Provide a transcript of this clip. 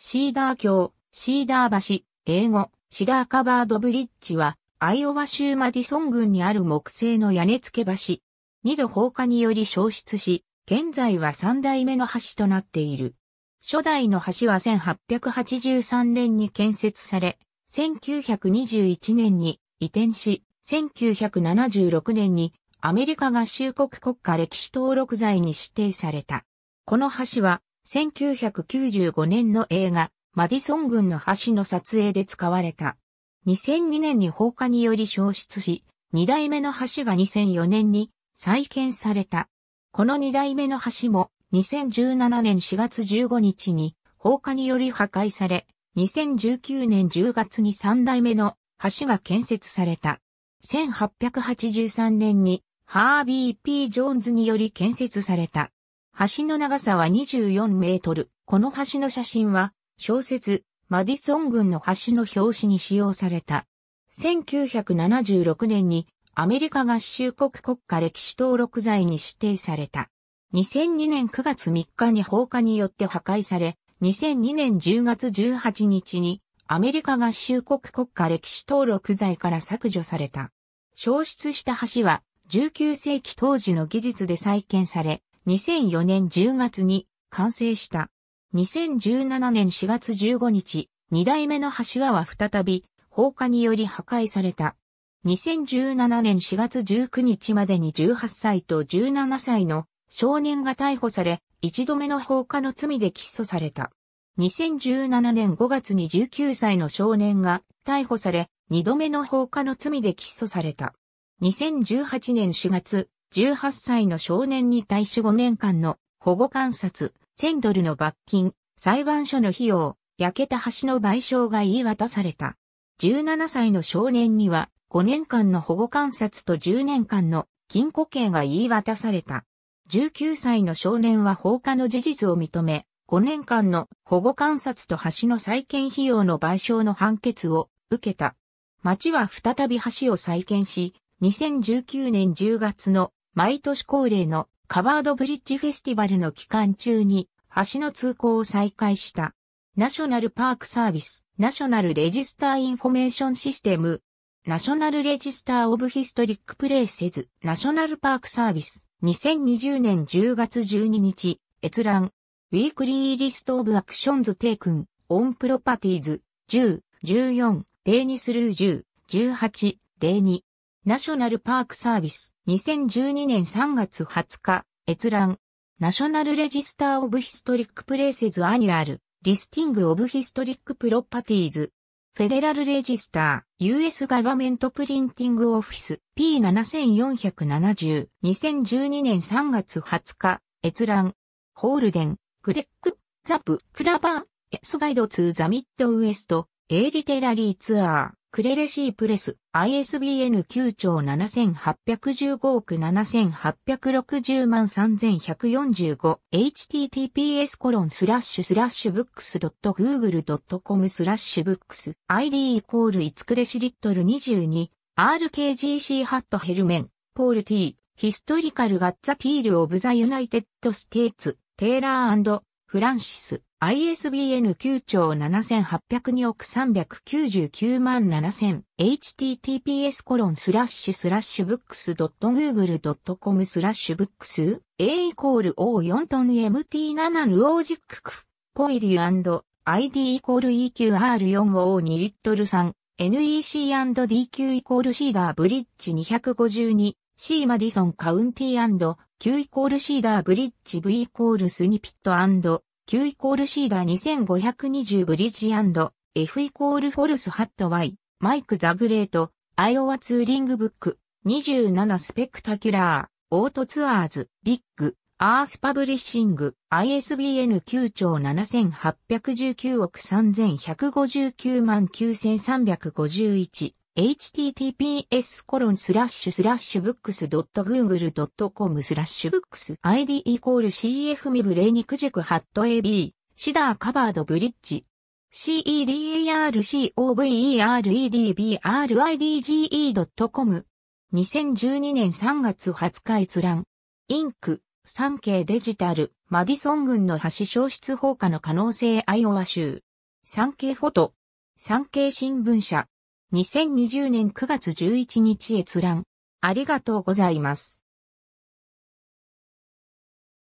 シーダー橋、シーダー橋、英語、シダーカバードブリッジは、アイオワ州マディソン郡にある木製の屋根付け橋。二度放火により消失し、現在は三代目の橋となっている。初代の橋は1883年に建設され、1921年に移転し、1976年にアメリカ合衆国国家歴史登録財に指定された。この橋は1995年の映画、マディソン軍の橋の撮影で使われた。2002年に放火により消失し、2代目の橋が2004年に再建された。この2代目の橋も2017年4月15日に放火により破壊され、2019年10月に3代目の橋が建設された。1883年にハービー・ P・ ジョーンズにより建設された。橋の長さは24メートル。この橋の写真は、小説、マディソン軍の橋の表紙に使用された。1976年にアメリカ合衆国国家歴史登録罪に指定された。2002年9月3日に放火によって破壊され、2002年10月18日にアメリカ合衆国国家歴史登録罪から削除された。消失した橋は19世紀当時の技術で再建され、2004年10月に完成した。2017年4月15日、2代目の柱は再び放火により破壊された。2017年4月19日までに18歳と17歳の少年が逮捕され、一度目の放火の罪で起訴された。2017年5月に19歳の少年が逮捕され、二度目の放火の罪で起訴された。2018年4月、18歳の少年に対し5年間の保護観察、1000ドルの罰金、裁判所の費用、焼けた橋の賠償が言い渡された。17歳の少年には5年間の保護観察と10年間の禁錮刑が言い渡された。19歳の少年は放火の事実を認め、5年間の保護観察と橋の再建費用の賠償の判決を受けた。町は再び橋を再建し、2019年10月の毎年恒例のカバードブリッジフェスティバルの期間中に橋の通行を再開した。ナショナルパークサービス、ナショナルレジスターインフォメーションシステム、ナショナルレジスターオブヒストリックプレイセズ、ナショナルパークサービス、2020年10月12日、閲覧、ウィークリーリストオブアクションズテイクン、オンプロパティーズ、10、14、02スルー10、18、02、ナショナルパークサービス、2012年3月20日、閲覧。ナショナルレジスターオブヒストリックプレイセズアニュアル、リスティングオブヒストリックプロパティーズ。フェデラルレジスター、US ガバメントプリンティングオフィス、P7470、2012年3月20日、閲覧。ホールデン、グレック、ザプ、クラバー、エスガイドツーザミッドウエスト、エーリテラリーツアー。クレレシープレス、ISBN 9兆7815億7860万3145、https コロンスラッシュスラッシュブックス .google.com スラッシュブックス、id イコール5クレシリットル22、rkgc ハットヘルメン、ポール t、ヒストリカルガッツァティールオブザユナイテッドステーツ、テイラーフランシス。ISBN 9兆7802億399万7000 https コロンスラッシュスラッシュブックス .google.com スラッシュブックス a イコール o4 トン mt7 ルオージッククポイデュ &id イコール eqr4o2 リットル 3NEC&DQ イコールシーダーブリッジ 252C マディソンカウンティ &Q イコールシーダーブリッジ V イコールスニピット Q イコールシーダー2520ブリッジ &F イコールフォルスハット Y マイク・ザ・グレートアイオワツーリングブック27スペクタキュラーオートツアーズビッグアースパブリッシング ISBN 9兆7819億3159万9351 https コロンスラッシュスラッシュブックス .google.com スラッシュブックス id イコール cf ミブレーニクジェクハット ab シダーカバードブリッジ c e d a r c o v e r e d b r i d g e c o m 2012年3月20日閲覧インク産経デジタルマディソン軍の橋消失放火の可能性アイオワ州産経フォト産経新聞社2020年9月11日閲覧。ありがとうございます。